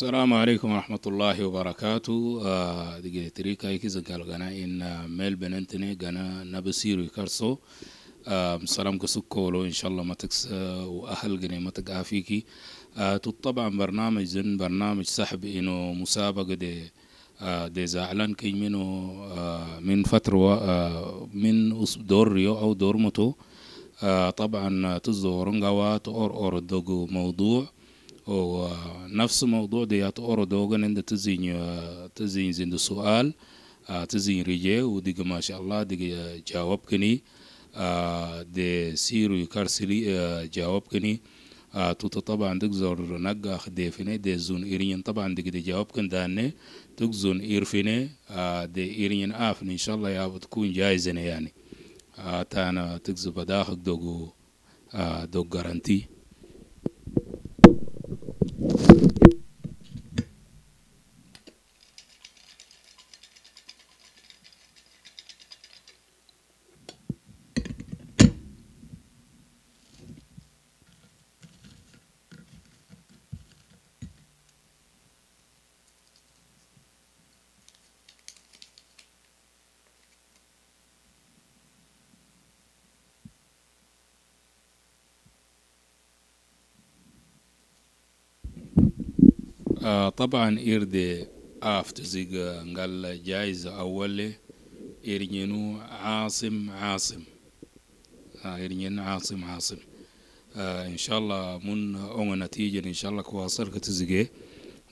السلام عليكم ورحمة الله وبركاته آه دي تريكا يكيز قالغانا إن آه، ميل بننتني غانا نبسيرو يكرسو آه سلام كولو إن شاء الله ما تكس آه، وأهل غني ما تقافيكي آه طبعا برنامج زن برنامج سحب إنه مسابقة دي آه، دي زعلان كي منو من فترة من دور ريو أو دور متو طبعا تزورنغوا أور أور دوغو موضوع ونفس موضوع ديات أورو دوغن عند تزين تزين زين سؤال تزين رجع ودق ما شاء الله دق جواب كني دي سيرو كارسلي جواب كني توتا طبعا دق زور نقا خديفني دي زون إيرين طبعا دق دي جواب كن داني دق زون إيرفني دي إيرين آف إن شاء الله يا بتكون جايزني يعني تانا تكذب داخل دوغو دوغ جارانتي آه، طبعا إيردي آفت زيغ نقال جايز أولي إيرنينو عاصم عاصم آه عاصم عاصم آه، إن شاء الله من أون نتيجة إن شاء الله كواصل كتزيغي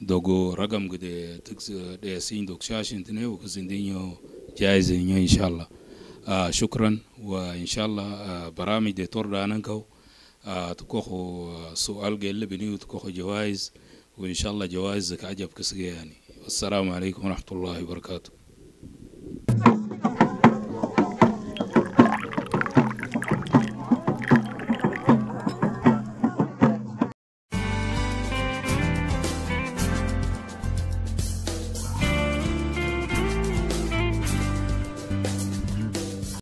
دوغو رقم قد تكس ديسين دوك شاشن تنه وكزندينيو جايز إن شاء الله آه شكرا وإن شاء الله آه برامج دي تور دانانكو آه تكوخو سؤال قيل بنيو تكوخو جوائز وإن شاء الله جوائزك عجبك يعني والسلام عليكم ورحمة الله وبركاته